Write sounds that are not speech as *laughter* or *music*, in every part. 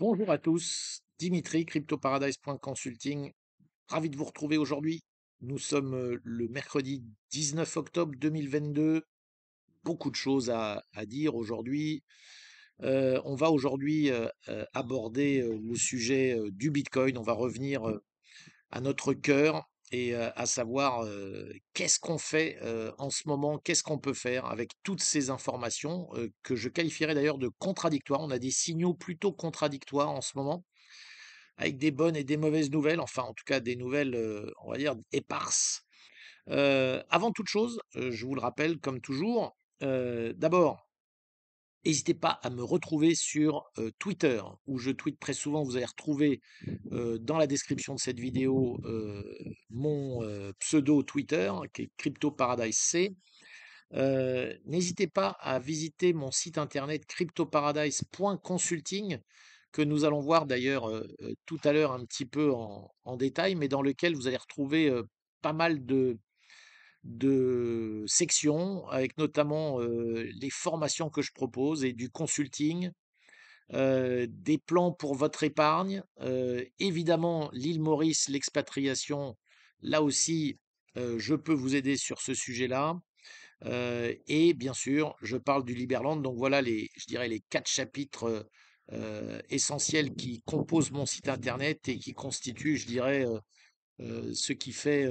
Bonjour à tous, Dimitri, cryptoparadise.consulting. Ravi de vous retrouver aujourd'hui. Nous sommes euh, le mercredi 19 octobre 2022. Beaucoup de choses à, dire aujourd'hui. Euh, on va aujourd'hui euh, aborder le sujet du Bitcoin. On va revenir à notre cœur, et à savoir qu'est-ce qu'on fait en ce moment, qu'est-ce qu'on peut faire avec toutes ces informations que je qualifierais d'ailleurs de contradictoires. On a des signaux plutôt contradictoires en ce moment, avec des bonnes et des mauvaises nouvelles, enfin en tout cas des nouvelles, on va dire, éparses. avant toute chose, je vous le rappelle comme toujours, d'abord, N'hésitez pas à me retrouver sur Twitter, où je tweete très souvent. Vous allez retrouver dans la description de cette vidéo mon pseudo Twitter, hein, qui est Crypto Paradise C. N'hésitez pas à visiter mon site internet cryptoparadise.consulting que nous allons voir d'ailleurs tout à l'heure un petit peu en, détail, mais dans lequel vous allez retrouver pas mal de de sections, avec notamment les formations que je propose et du consulting, des plans pour votre épargne, évidemment l'île Maurice, l'expatriation, là aussi, je peux vous aider sur ce sujet-là. et bien sûr, je parle du Liberland. Donc voilà les, je dirais les quatre chapitres essentiels qui composent mon site internet et qui constituent, je dirais, Mmh. ce, qui fait,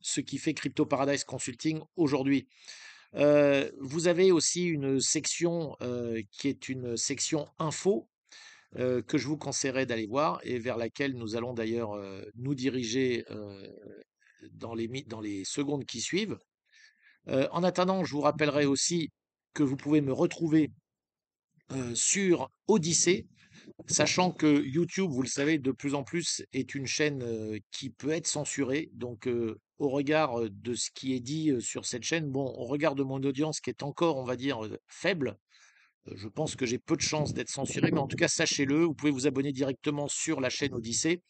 ce qui fait Crypto Paradise Consulting aujourd'hui. vous avez aussi une section qui est une section info que je vous conseillerais d'aller voir et vers laquelle nous allons d'ailleurs nous diriger dans, les, dans les secondes qui suivent. en attendant, je vous rappellerai mmh. aussi que vous pouvez me retrouver sur Odyssée, Sachant que YouTube, vous le savez, de plus en plus est une chaîne qui peut être censurée. Donc, au regard de ce qui est dit sur cette chaîne, bon, au regard de mon audience qui est encore, on va dire, faible, je pense que j'ai peu de chances d'être censuré, mais en tout cas, sachez-le, vous pouvez vous abonner directement sur la chaîne Odyssée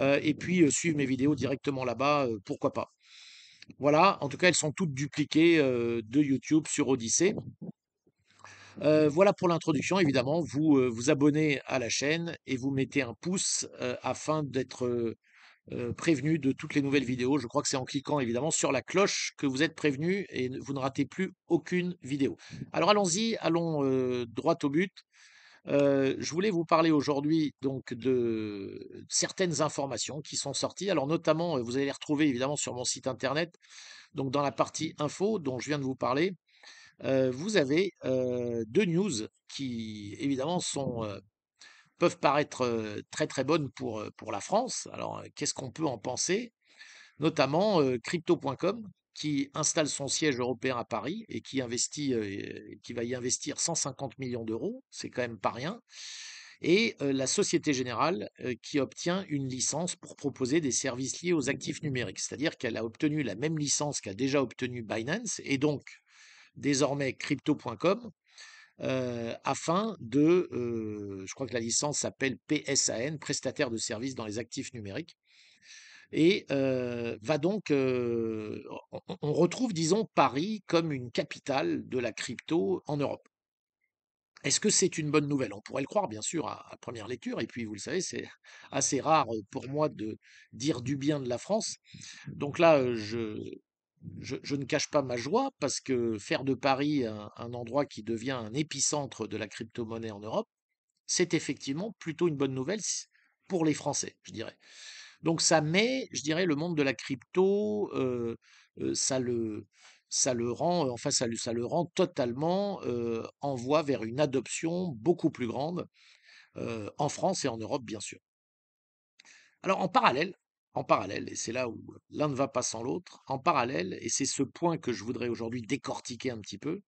et puis suivre mes vidéos directement là-bas, pourquoi pas. Voilà, en tout cas, elles sont toutes dupliquées de YouTube sur Odyssée. Mmh voilà pour l'introduction, évidemment. Vous vous abonnez à la chaîne et vous mettez un pouce afin d'être prévenu de toutes les nouvelles vidéos. Je crois que c'est en cliquant évidemment sur la cloche que vous êtes prévenu et vous ne ratez plus aucune vidéo. Mmh. Alors allons-y, allons, droit au but. je voulais vous parler aujourd'hui donc de certaines informations qui sont sorties. Alors notamment, vous allez les retrouver évidemment sur mon site internet, donc dans la partie info dont je viens de vous parler vous avez deux news qui, évidemment, sont, peuvent paraître très très bonnes pour, pour la France. Alors, qu'est-ce qu'on peut en penser Notamment crypto.com qui installe son siège européen à Paris et qui, investit, qui va y investir 150 millions d'euros. C'est quand même pas rien. Et la Société Générale qui obtient une licence pour proposer des services liés aux actifs numériques. C'est-à-dire qu'elle a obtenu la même licence qu'a déjà obtenue Binance et donc désormais crypto.com, euh, afin de, euh, je crois que la licence s'appelle PSAN, prestataire de services dans les actifs numériques, et euh, va donc, on retrouve, disons, Paris comme une capitale de la crypto en Europe. Est-ce que c'est une bonne nouvelle On pourrait le croire, bien sûr, à, première lecture. Et puis, vous le savez, c'est assez rare pour moi de dire du bien de la France. Donc là, je, je, ne cache pas ma joie parce que faire de Paris un, endroit qui devient un épicentre de la crypto-monnaie en Europe, c'est effectivement plutôt une bonne nouvelle pour les Français, je dirais. Donc ça met, je dirais, le monde de la crypto, euh, euh, ça le ça le rend, euh, enfin ça, le rend totalement en voie vers une adoption beaucoup plus grande en France et en Europe, bien sûr. Alors en parallèle, en parallèle, et c'est là où l'un ne va pas sans l'autre, en parallèle, et c'est ce point que je voudrais aujourd'hui décortiquer un petit peu,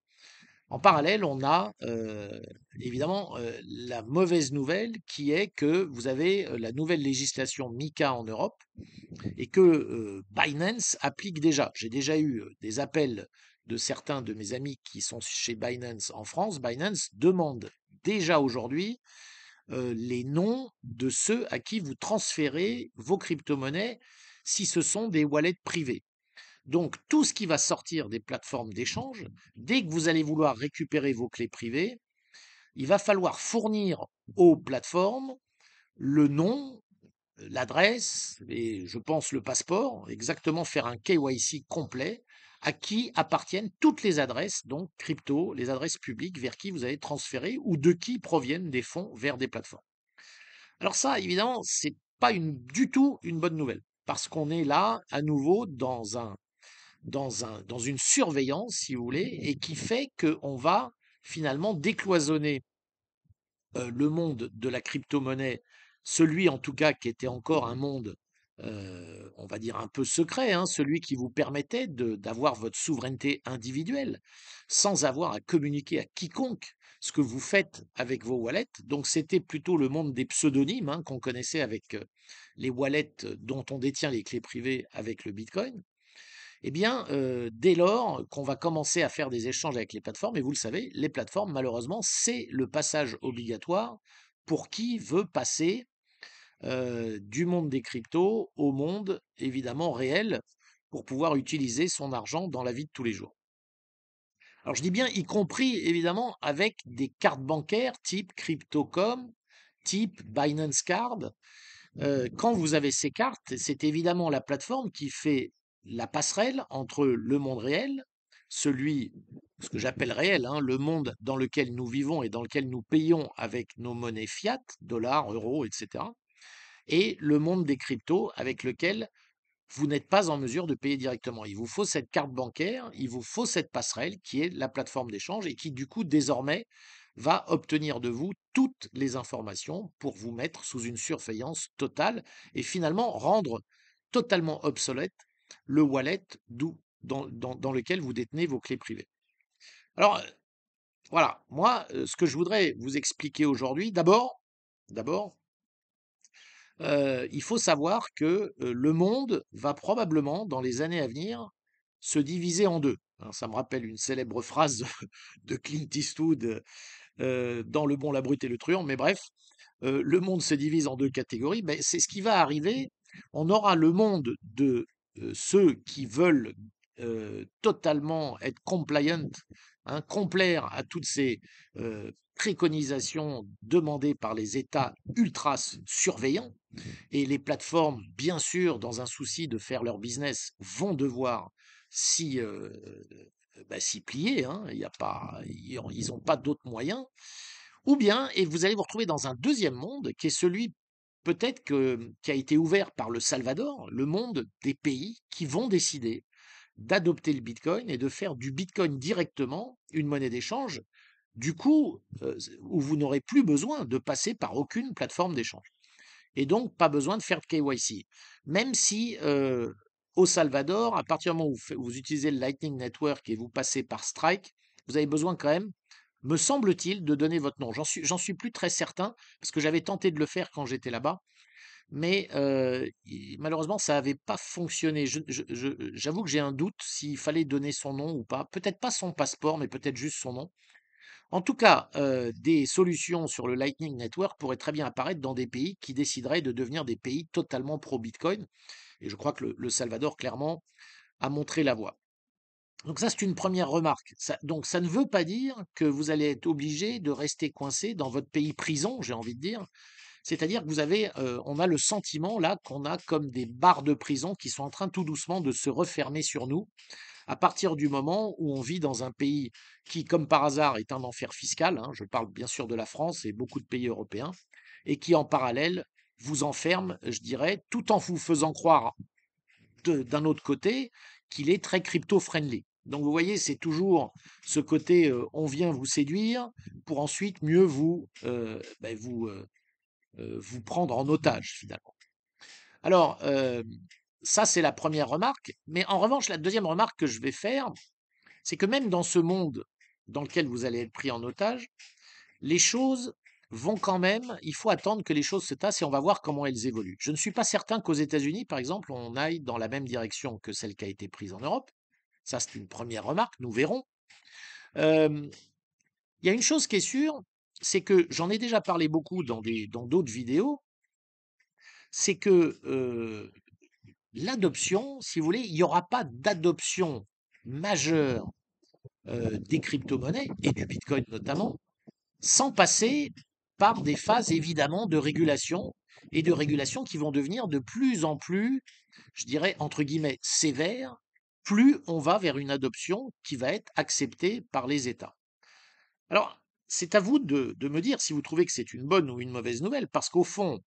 en parallèle, on a euh, évidemment euh, la mauvaise nouvelle qui est que vous avez euh, la nouvelle législation MICA en Europe et que Binance applique déjà. J'ai déjà eu des appels de certains de mes amis qui sont chez Binance en France. Binance demande déjà aujourd'hui euh, les noms de ceux à qui vous transférez vos crypto-monnaies si ce sont des wallets privés. Donc tout ce qui va sortir des plateformes d'échange, dès que vous allez vouloir récupérer vos clés privées, il va falloir fournir aux plateformes le nom, l'adresse et je pense le passeport, exactement faire un KYC complet à qui appartiennent toutes les adresses, donc crypto, les adresses publiques vers qui vous allez transférer ou de qui proviennent des fonds vers des plateformes. Alors ça, évidemment, c'est pas du tout une bonne nouvelle, parce qu'on est là à nouveau dans un, dans un, dans une surveillance, si vous voulez, et qui fait qu'on va finalement décloisonner euh, le monde de la crypto-monnaie, celui en tout cas qui était encore un monde euh, on va dire un peu secret, hein, celui qui vous permettait d'avoir votre souveraineté individuelle, sans avoir à communiquer à quiconque ce que vous faites avec vos wallets. Donc c'était plutôt le monde des pseudonymes hein, qu'on connaissait avec euh, les wallets euh, dont on détient les clés privées avec le Bitcoin. Eh bien, dès lors qu'on va commencer à faire des échanges avec les plateformes, et vous le savez, les plateformes, malheureusement, c'est le passage obligatoire pour qui veut passer euh, du monde des cryptos au monde évidemment réel pour pouvoir utiliser son argent dans la vie de tous les jours. Alors je dis bien y compris évidemment avec des cartes bancaires type Crypto.com, type Binance Card. Euh, quand vous avez ces cartes, c'est évidemment la plateforme qui fait la passerelle entre le monde réel, celui, ce que j'appelle réel, hein, le monde dans lequel nous vivons et dans lequel nous payons avec nos monnaies fiat, dollars, euros, etc., et le monde des cryptos avec lequel vous n'êtes pas en mesure de payer directement. Il vous faut cette carte bancaire, il vous faut cette passerelle qui est la plateforme d'échange et qui du coup désormais va obtenir de vous toutes les informations pour vous mettre sous une surveillance totale et finalement rendre totalement obsolète le wallet dans, dans lequel vous détenez vos clés privées. Alors euh, voilà, moi euh, ce que je voudrais vous expliquer aujourd'hui, d'abord, d'abord, il faut savoir que le monde va probablement, dans les années à venir, se diviser en deux. ça me rappelle une célèbre phrase *laughs* de Clint Eastwood dans Le Bon, la Brute et le Truand, mais bref, le monde se divise en deux catégories. Ben, C'est ce qui va arriver. On aura le monde de ceux qui veulent totalement être compliant complaire à toutes ces préconisations demandées par les États ultra surveillants. Et les plateformes, bien sûr, dans un souci de faire leur business, vont devoir s'y bah, si, plier. Hein. y a pas, ils n'ont pas d'autres moyens. Ou bien, et vous allez vous retrouver dans un deuxième monde qui est celui peut-être qui a été ouvert par le Salvador, le monde des pays qui vont décider d'adopter le Bitcoin et de faire du Bitcoin directement une monnaie d'échange, du coup, euh, où vous n'aurez plus besoin de passer par aucune plateforme d'échange. Et donc, pas besoin de faire de KYC. Même si euh, au Salvador, à partir du moment où vous, utilisez le Lightning Network et vous passez par Strike, vous avez besoin quand même, me semble-t-il, de donner votre nom. J'en suis, suis plus très certain, parce que j'avais tenté de le faire quand j'étais là-bas, mais malheureusement, ça n'avait pas fonctionné. J'avoue que j'ai un doute s'il fallait donner son nom ou pas. Peut-être pas son passeport, mais peut-être juste son nom. En tout cas, des solutions sur le Lightning Network pourraient très bien apparaître dans des pays qui décideraient de devenir des pays totalement pro-Bitcoin. Et je crois que le, Salvador, clairement, a montré la voie. Donc ça, c'est une première remarque. Ça- donc ça ne veut pas dire que vous allez être obligé de rester coincé dans votre pays prison, j'ai envie de dire, c'est-à-dire que vous avez, euh, on a le sentiment là qu'on a comme des barres de prison qui sont en train tout doucement de se refermer sur nous. À partir du moment où on vit dans un pays qui, comme par hasard, est un enfer fiscal, hein, je parle bien sûr de la France et beaucoup de pays européens, et qui en parallèle vous enferme, je dirais, tout en vous faisant croire d'un autre côté qu'il est très crypto-friendly. Donc vous voyez, c'est toujours ce côté euh, on vient vous séduire pour ensuite mieux vous, euh, ben, vous, euh, vous prendre en otage finalement. Alors, euh, ça c'est la première remarque, mais en revanche, la deuxième remarque que je vais faire, c'est que même dans ce monde dans lequel vous allez être pris en otage, les choses vont quand même, il faut attendre que les choses se tassent et on va voir comment elles évoluent. Je ne suis pas certain qu'aux États-Unis, par exemple, on aille dans la même direction que celle qui a été prise en Europe. Ça, c'est une première remarque, nous verrons. Euh, il y a une chose qui est sûre, c'est que j'en ai déjà parlé beaucoup dans d'autres vidéos, c'est que l'adoption, si vous voulez, il n'y aura pas d'adoption majeure des crypto-monnaies et du Bitcoin notamment, sans passer par des phases évidemment de régulation et de régulation qui vont devenir de plus en plus, je dirais entre guillemets, sévères, plus on va vers une adoption qui va être acceptée par les États. Alors, c'est à vous de, me dire si vous trouvez que c'est une bonne ou une mauvaise nouvelle, parce qu'au fond,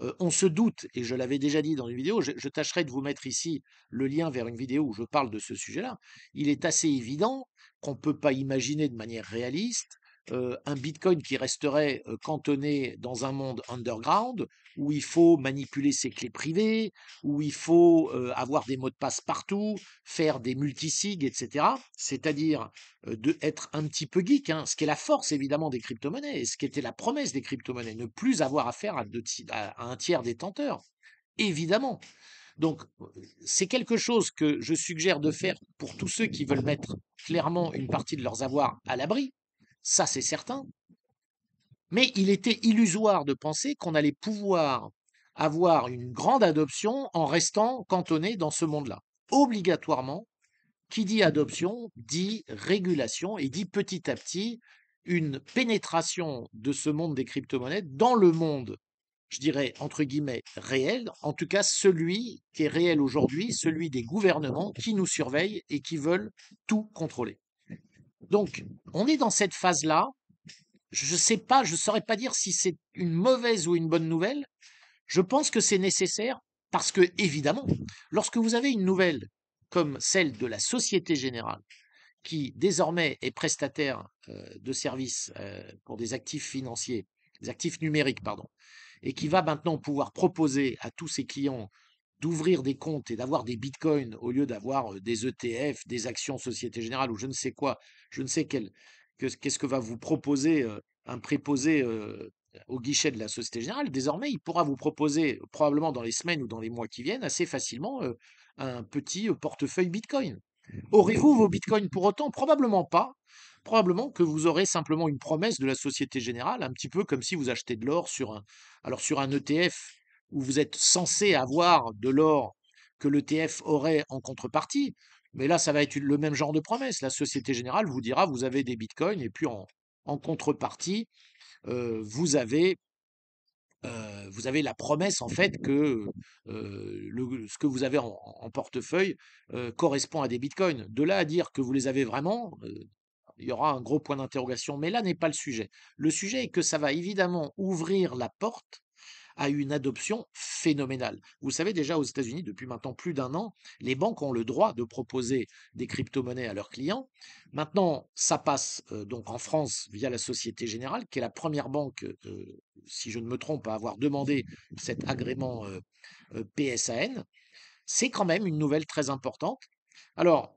euh, on se doute, et je l'avais déjà dit dans une vidéo, je, tâcherai de vous mettre ici le lien vers une vidéo où je parle de ce sujet-là, il est assez évident qu'on ne peut pas imaginer de manière réaliste euh, un Bitcoin qui resterait euh, cantonné dans un monde underground où il faut manipuler ses clés privées, où il faut euh, avoir des mots de passe partout, faire des multisigs, etc. C'est-à-dire d'être être un petit peu geek, hein. ce qui est la force évidemment des crypto-monnaies ce qui était la promesse des crypto-monnaies, ne plus avoir affaire à, un tiers détenteur, évidemment. Donc, c'est quelque chose que je suggère de faire pour tous ceux qui veulent mettre clairement une partie de leurs avoirs à l'abri, ça c'est certain. Mais il était illusoire de penser qu'on allait pouvoir avoir une grande adoption en restant cantonné dans ce monde-là. Obligatoirement, qui dit adoption dit régulation et dit petit à petit une pénétration de ce monde des crypto-monnaies dans le monde, je dirais, entre guillemets, réel, en tout cas celui qui est réel aujourd'hui, celui des gouvernements qui nous surveillent et qui veulent tout contrôler. Donc, on est dans cette phase-là. Je ne sais pas, je ne saurais pas dire si c'est une mauvaise ou une bonne nouvelle. Je pense que c'est nécessaire parce que, évidemment, lorsque vous avez une nouvelle comme celle de la Société Générale, qui désormais est prestataire euh, de services euh, pour des actifs financiers, des actifs numériques, pardon, et qui va maintenant pouvoir proposer à tous ses clients d'ouvrir des comptes et d'avoir des bitcoins au lieu d'avoir des ETF, des actions Société Générale ou je ne sais quoi, je ne sais quel, qu'est-ce que va vous proposer un préposé au guichet de la Société Générale, désormais, il pourra vous proposer, probablement dans les semaines ou dans les mois qui viennent, assez facilement un petit portefeuille Bitcoin. Aurez-vous vos Bitcoins pour autant Probablement pas. Probablement que vous aurez simplement une promesse de la Société Générale, un petit peu comme si vous achetez de l'or sur un, alors sur un ETF où vous êtes censé avoir de l'or que l'ETF aurait en contrepartie. Mais là, ça va être le même genre de promesse. La Société Générale vous dira, vous avez des bitcoins, et puis en, contrepartie, euh, vous, avez, euh, vous avez la promesse, en fait, que euh, ce que vous avez en portefeuille correspond à des bitcoins. De là à dire que vous les avez vraiment, il y aura un gros point d'interrogation. Mais là n'est pas le sujet. Le sujet est que ça va évidemment ouvrir la porte a eu une adoption phénoménale. Vous savez déjà aux États-Unis, depuis maintenant plus d'un an, les banques ont le droit de proposer des crypto-monnaies à leurs clients. Maintenant, ça passe euh, donc en France via la Société Générale, qui est la première banque, euh, si je ne me trompe, à avoir demandé cet agrément euh, PSAN. C'est quand même une nouvelle très importante. Alors,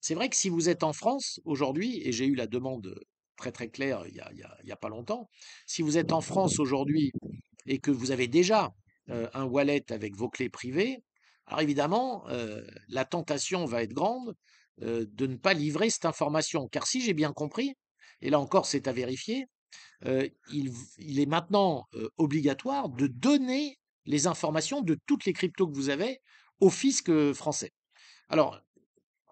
c'est vrai que si vous êtes en France aujourd'hui, et j'ai eu la demande très très claire il n'y a, pas longtemps, si vous êtes en France aujourd'hui et que vous avez déjà un wallet avec vos clés privées, alors évidemment, la tentation va être grande de ne pas livrer cette information. Car si j'ai bien compris, et là encore c'est à vérifier, il, il, est maintenant obligatoire de donner les informations de toutes les cryptos que vous avez au fisc français. Alors,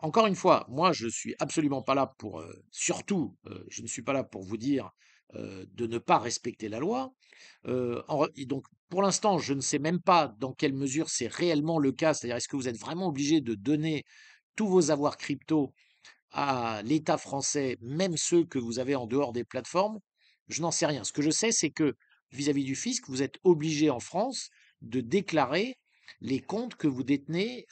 encore une fois, moi je ne suis absolument pas là pour, surtout, je ne suis pas là pour vous dire euh, de ne pas respecter la loi. Euh, donc, pour l'instant, je ne sais même pas dans quelle mesure c'est réellement le cas. C'est-à-dire, est-ce que vous êtes vraiment obligé de donner tous vos avoirs crypto à l'État français, même ceux que vous avez en dehors des plateformes Je n'en sais rien. Ce que je sais, c'est que vis à -vis du fisc, vous êtes obligé en France de déclarer les comptes que vous détenez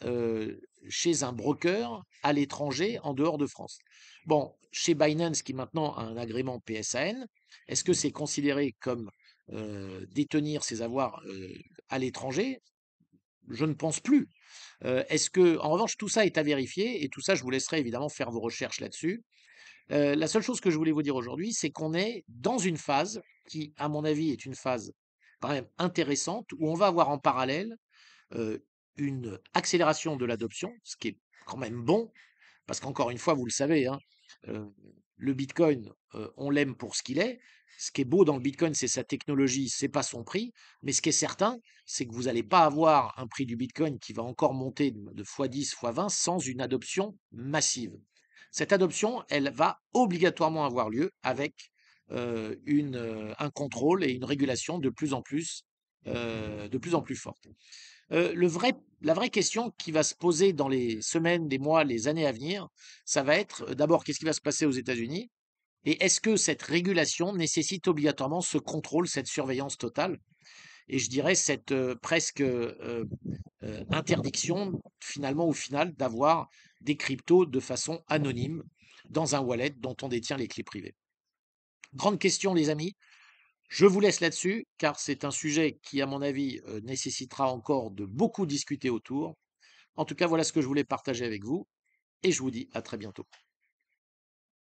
chez un broker à l'étranger en dehors de France. Bon, chez Binance qui maintenant a un agrément PSAN, est-ce que mmh. c'est considéré comme détenir ses avoirs à l'étranger Je ne pense plus. est-ce que, en revanche, tout ça est à vérifier et tout ça, je vous laisserai évidemment faire vos recherches là-dessus. la seule chose que je voulais vous dire aujourd'hui, c'est qu'on est dans une phase qui, à mon avis, est une phase quand même intéressante où on va avoir en parallèle une accélération de l'adoption, ce qui est quand même bon, parce qu'encore une fois, vous le savez, hein, le Bitcoin, on l'aime pour ce qu'il est. Ce qui est beau dans le Bitcoin, c'est sa technologie, c'est pas son prix. Mais ce qui est certain, c'est que vous n'allez pas avoir un prix du Bitcoin qui va encore monter de x10, x20 sans une adoption massive. Cette adoption, elle va obligatoirement avoir lieu avec un contrôle et une régulation de plus en plus, de plus, en plus forte la vraie question qui va se poser dans les semaines, les mois, les années à venir, ça va être d'abord qu'est-ce qui va se passer aux États-Unis et est-ce que cette régulation nécessite obligatoirement ce contrôle, cette surveillance totale et je dirais cette presque interdiction finalement au final d'avoir des cryptos de façon anonyme dans un wallet dont on détient les clés privées. Grande question les amis, je vous laisse là-dessus, car c'est un sujet qui, à mon avis, euh, nécessitera encore de beaucoup discuter autour. En tout cas, voilà ce que je voulais partager avec vous, et je vous dis à très bientôt.